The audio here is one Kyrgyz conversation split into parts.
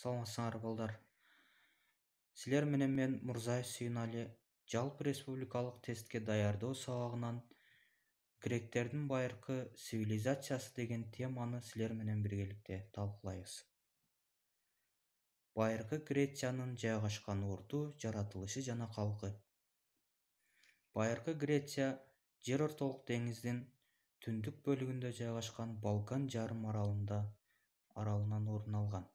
саламатсыңар балдар силер менен мен мурзаев сүйүнали жалпы республикалык тестке даярдоо сабагынан гректердин байыркы цивилизациясы деген теманы силер менен биргеликте талкуулайбыз байыркы грециянын жайгашкан орду жаратылышы жана калкы байыркы греция жер ортолук деңиздин түндүк бөлүгүндө жайгашкан балкан жарым аралында аралынан орун алган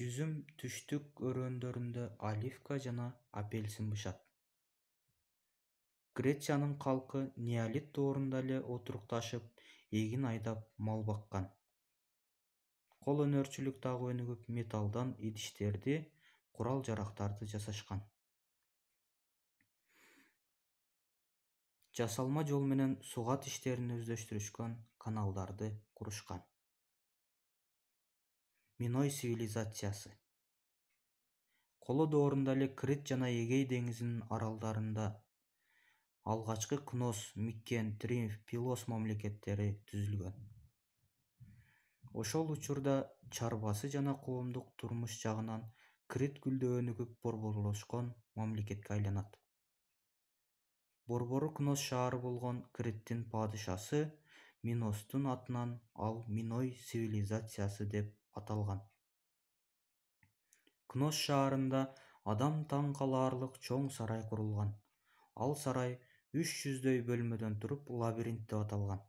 жүзүм түштүк өрөөндөрүндө оливка жана апельсин бышат грециянын калкы неолит доорунда эле отурукташып эгин айдап мал баккан кол өнөрчүлүк дагы өнүгүп металлдан идиштерди курал жарактарды жасашкан жасалма жол менен сугат иштерин өздөштүрүшкөн каналдарды курушкан миной цивилизациясы коло доорунда эле крит жана эгей деңизинин аралдарында алгачкы кнос миккен тримф пилос мамлекеттери түзүлгөн ошол учурда чарбасы жана коомдук турмуш жагынан крит гүлдө өнүгүп борборлошкон мамлекетке айланат борбору кнос шаары болгон криттин падышасы миностун атынан ал миной цивилизациясы деп аталган кнос шаарында адам таң калаарлык чоң сарай курулган ал сарай үч жүздөй бөлмөдөн туруп лабиринт деп аталган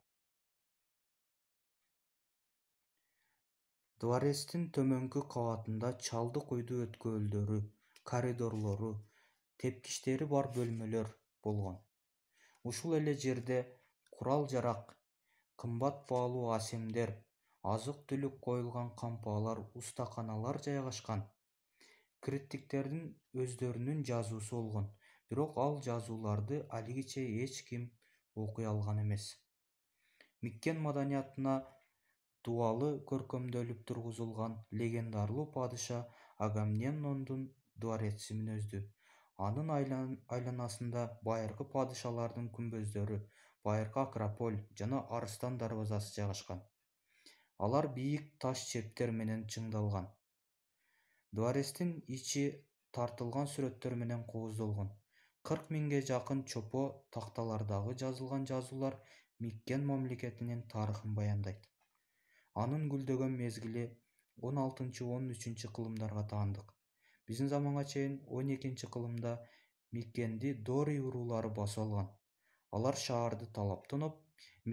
дворецтин төмөнкү кабатында чалдык уйду өткөөлдөрү коридорлору тепкичтери бар бөлмөлөр болгон ушул эле жерде курал жарак кымбат баалуу асемдер азык түлүк коюлган кампалар устаканалар жайгашкан критиктердин өздөрүнүн жазуусу болгон бирок ал жазууларды алигиче эч ким окуй алган эмес миккен маданиятына дубалы көркөмдөлүп тургузулган легендарлуу падыша Агамемнондун дворецин мүнөздүү анын айланасында байыркы падышалардын күмбөздөрү байыркы акрополь жана арстан дарбазасы жайгашкан алар бийик таш чептер менен чыңдалган дворецтин ичи тартылган сүрөттөр менен кооздолгон 40 миңге жакын чопо такталардагы жазылган жазуулар миккен мамлекетинин тарыхын баяндайт анын гүлдөгөн мезгили 16-13 кылымдарга таандык биздин заманга чейин 12 экинчи кылымда миккенди Дори уруулары басып алган алар шаарды талап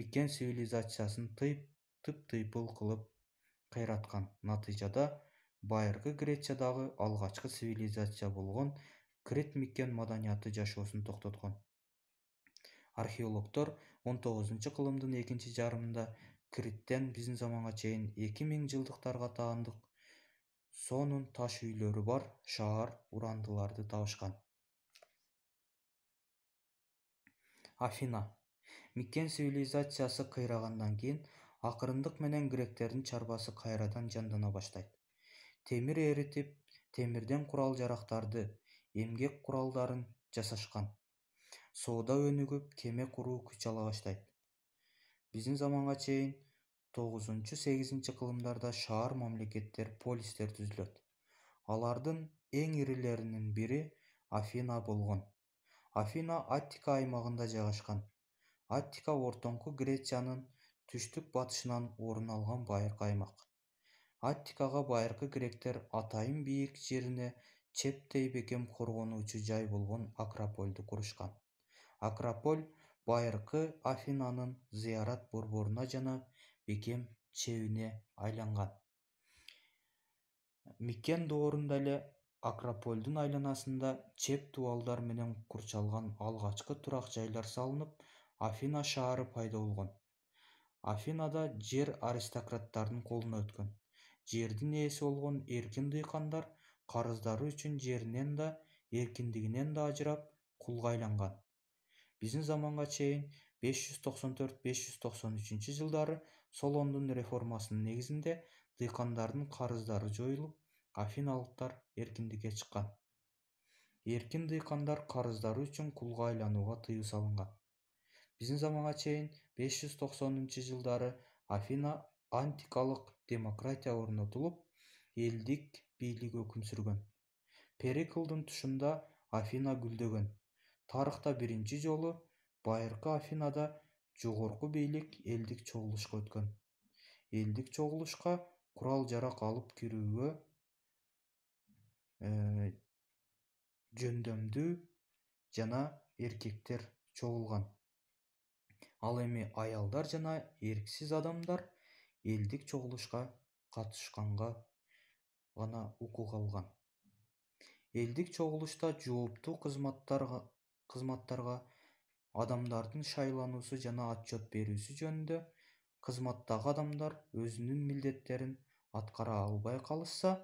миккен цивилизациясын тыйып тыптыйпыл кылып кыйраткан натыйжада байыркы грециядагы алгачкы цивилизация болгон крет миккен маданияты жашоосун токтоткон археологдор он тогузунчу кылымдын экинчи жарымында криттен биздин заманга чейин эки миң жылдыктарга таандык сонун таш үйлөрү бар шаар урандыларды табышкан афина миккен цивилизациясы кыйрагандан кийин акырындык менен гректердин чарбасы кайрадан жандана баштайт темир эритип темирден курал жарактарды эмгек куралдарын жасашкан соода өнүгүп кеме куруу күч ала баштайт биздин заманга чейин тогузунчу сегизинчи кылымдарда шаар мамлекеттер полистер түзүлөт алардын эң ирилеринин бири афина болгон афина аттика аймагында жайгашкан аттика ортоңку грециянын түштүк батышынан орун алган байыркы аймак аттикага байыркы гректер атайын бийик жерине чептей бекем коргонуучу жай болгон акрополду курушкан акрополь байыркы афинанын зыярат борборуна жана бекем чебине айланган микен доорунда эле акрополдун айланасында чеп дубалдар менен курчалган алгачкы турак жайлар салынып афина шаары пайда болгон афинада жер аристократтардын колуна өткөн жердин ээси болгон эркин дыйкандар карыздары үчүн жеринен да эркиндигинен да ажырап кулга айланган биздин заманга чейин беш жүз токсон төрт беш жүз токсон үчүнчү жылдары солондун реформасынын негизинде дыйкандардын карыздары жоюлуп афиналыктар эркиндикке чыккан эркин дыйкандар карыздары үчүн кулга айланууга тыюу салынган біздің заманға шейін 590 жылдары афина антикалық демократия орнатылып елдік билік өкім сүрген периклдың тұшында афина гүлдеген тарихта бірінші жолы байырқы афинада жоғарғы билік елдік чогулушка өткен Елдік чоғылышқа құрал жарақ алып кіруі ә, жөндөмдүү жана еркектер чоғылған ал эми аялдар жана эрксиз адамдар элдик чогулушка катышканга гана укук алган элдик чогулушта жооптуу кызматтарга адамдардын шайлануусу жана отчет берүүсү жөнүндө кызматтагы адамдар өзүнүн милдеттерин аткара албай калышса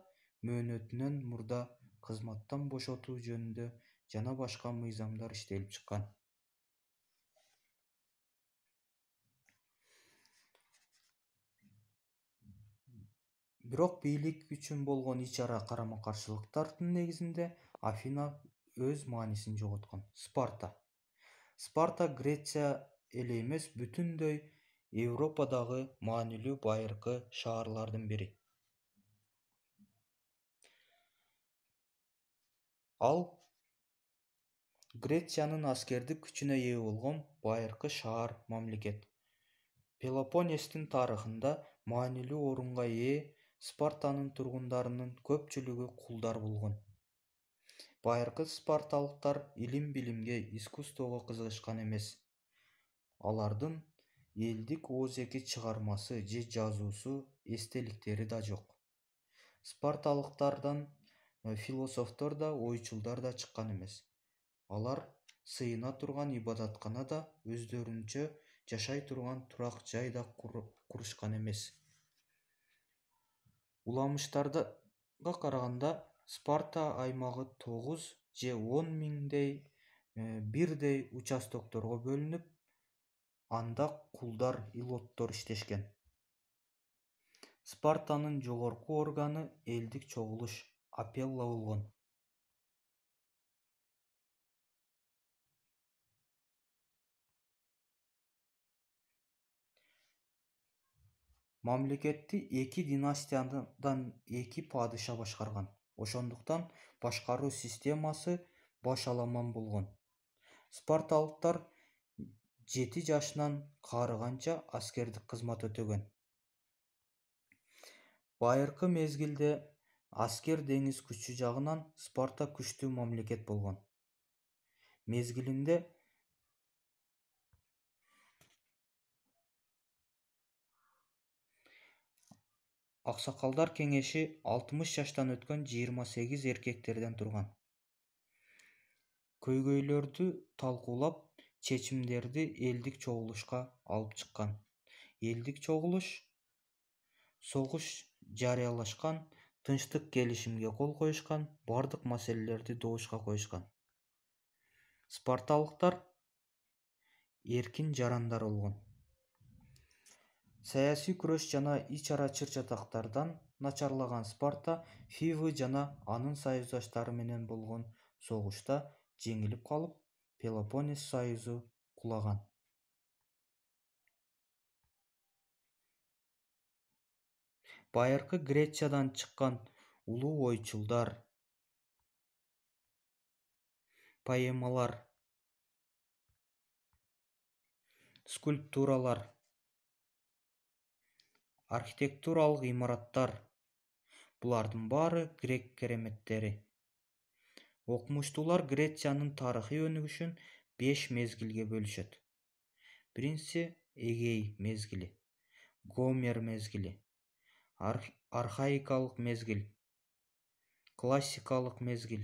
мөөнөтүнөн мурда кызматтан бошотуу жөнүндө жана башка мыйзамдар иштелип чыккан бирок бийлик үчүн болгон ич ара карама каршылыктардын негизинде афина өз маанисин жоготкон спарта спарта греция эле эмес бүтүндөй европадагы маанилүү байыркы шаарлардын бири ал грециянын аскердик күчүнө ээ болгон байыркы шаар мамлекет пелопонестин тарыхында маанилүү орунга ээ спартанын тургундарынын көпчүлүгү кулдар болгон байыркы спарталыктар илим билимге искусствого кызыгышкан эмес алардын элдик оозеки чыгармасы же жазуусу эстеликтери да жок спарталыктардан э, философтор да ойчулдар да чыккан эмес алар сыйына турган ибадаткана да өздөрүнчө жашай турган турак жай да курушкан эмес уламыштарга караганда спарта аймагы тогуз же он миңдей э, бирдей участокторго бөлүнүп анда кулдар илоттор иштешкен спартанын жогорку органы элдик чогулуш апелла болгон мамлекетти эки династиядан эки падыша башкарган ошондуктан башкаруу системасы башаламан болгон спарталыктар жети жашынан карыганча аскердик кызмат өтөгөн байыркы мезгилде аскер деңиз күчү жагынан спарта күчтүү мамлекет болгон мезгилинде ақсақалдар кеңеші 60 жаштан өткен 28 еркектерден тұрған көйгөйлөрдү талкуулап чечимдерди элдик чогулушка алып чыккан элдик чогулуш согуш жарыялашкан тынчтык келишимге кол коюшкан бардык маселелерди добушка коюшкан спарталыктар эркин жарандар болгон саясий күрөш жана ич ара чыр чатактардан начарлаган спарта фивы жана анын союздаштары менен болгон согушта жеңилип калып пелопонес союзу кулаган байыркы грециядан чыккан улуу ойчулдар поэмалар скульптуралар архитектуралык имараттар булардын баары грек кереметтери окумуштуулар грециянын тарыхый өнүгүшүн беш мезгилге бөлүшөт биринчиси эгей мезгили гомер мезгили архаикалык мезгил классикалык мезгил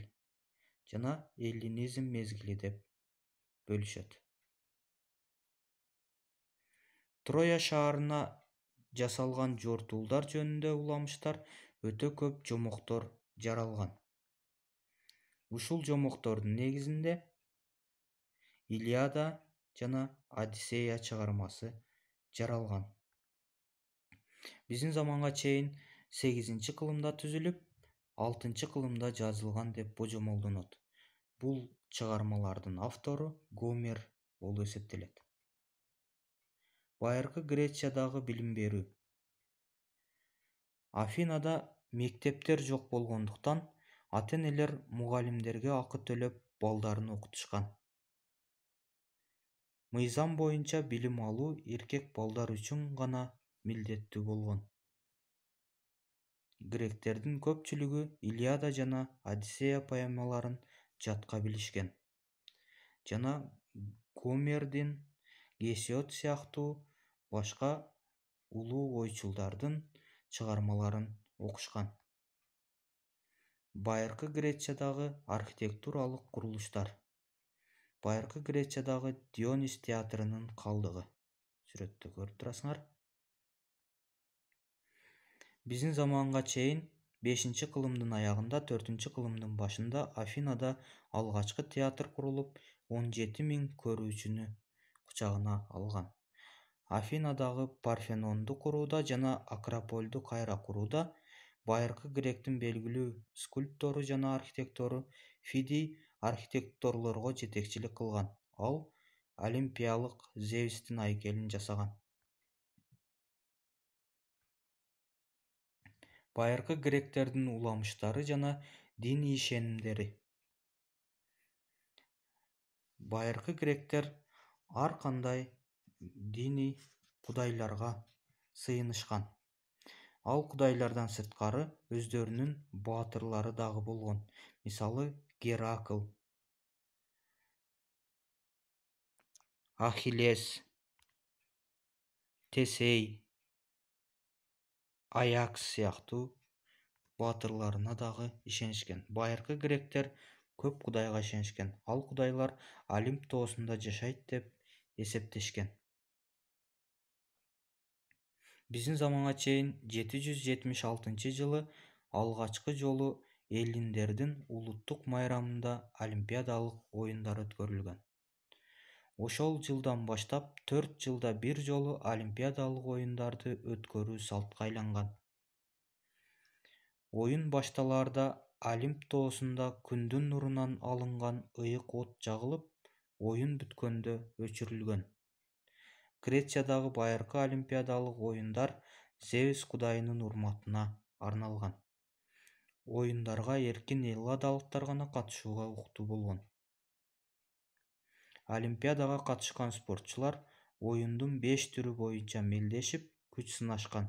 жана эллинизм мезгили деп бөлүшөт троя шаарына жасалған жортуылдар жөнінде уламыштар өте көп жомоктор жаралган ушул жомоктордун негизинде илиада жана одиссея чыгармасы жаралган биздин заманга чейин 8 кылымда түзүлүп 6 кылымда жазылган деп божомолдонот бул чыгармалардын автору гомер болуп эсептелет байыркы грециядагы билим берүү афинада мектептер жок болгондуктан ата энелер мугалимдерге акы төлөп балдарын окутушкан мыйзам боюнча билим алуу эркек балдар үчүн гана милдеттүү болгон гректердин көпчүлүгү илиада жана одиссея поэмаларын жатка билишкен жана гомердин гесиот сыяктуу башқа ұлы ойшылдардың шығармаларын оқышқан байырқы грециядағы архитектуралық құрылыстар байырқы грециядағы дионис театрының қалдығы суретті көріп тұрасыңдар біздің заманға шейін 5 кылымдын аяғында 4 кылымдын башында афинада алғашқы театр құрылып 17 мың көрушіні құшағына алған афинадагы парфенонду курууда жана акропольду кайра курууда байыркы гректин белгилүү скульптору жана архитектору фидий архитекторлорго жетекчилик кылган ал олимпиялык зевстин айкелин жасаган. Байыркы гректердин уламыштары жана диний ишенимдери. Байыркы гректер ар кандай диний кудайларга сыйынышкан ал кудайлардан сырткары өздөрүнүн баатырлары дагы болгон мисалы геракл ахилес тесей аякс сыяктуу баатырларына дагы ишенишкен байыркы гректер көп кудайга ишенишкен ал кудайлар олимп тоосунда жашайт деп эсептешкен биздин заманга чейин жети жүз жетимиш алтынчы жылы алгачкы жолу елиндердин улуттук майрамында олимпиадалык оюндар өткөрүлгөн ошол жылдан баштап төрт жылда бир жолу олимпиадалык оюндарды өткөрүү салтка айланган оюн башталаарда олимп тоосунда күндүн нурунан алынган ыйык от жагылып оюн бүткөндө өчүрүлгөн грециядагы байыркы олимпиадалык оюндар зевис кудайынын урматына арналган оюндарга эркин элладалыктар гана катышууга укуктуу болгон олимпиадага катышкан спортчулар оюндун беш түрү боюнча мелдешип күч сынашкан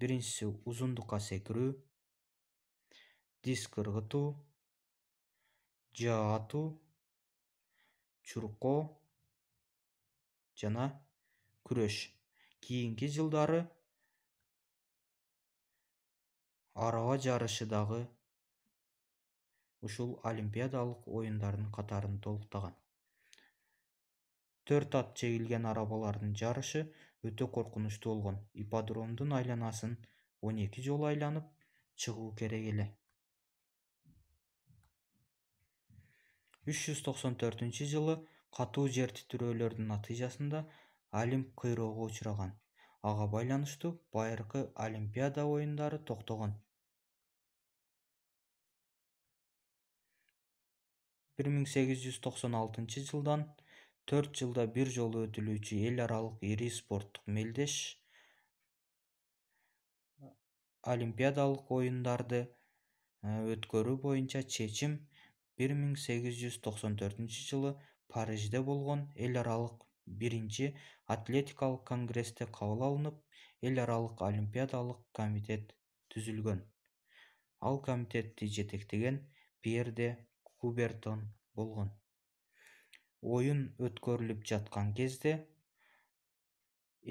биринчиси узундукка секирүү диск ыргытуу жаа атуу чуркоо жана күреш кийинки жылдары жарышы жарышыдағы ушул олимпиадалық оюндардын қатарын толықтаған төрт ат жегілген арабалардың жарышы өте қорқынышты болгон ипподромдун айланасын 12 жол айланып шығу керек токсон 394 жылы катуу жер титирөөлөрдүн натыйжасында олимп кыйроого учураган ага байланыштууыркы бир миң сегиз жүз токсон алтынчы жылдан төрт жылда бир жолу өтүлүүчү эл аралык ири спорттук мелдеш олимпиадалык оюндарды э, өткөрүү боюнча чечим бир миң сегиз жүз токсон төртүнчү жылы парижде болгон эл аралык биринчи атлетикалык конгрессте кабыл алынып эл аралык олимпиадалык комитет түзүлгөн ал комитетти жетектеген пьер де кубертон болгон оюн өткөрүлүп жаткан кезде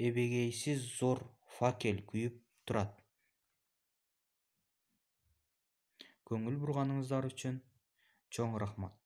эбегейсиз зор факел күйүп турат көңүл бурганыңыздар үчүн чоң рахмат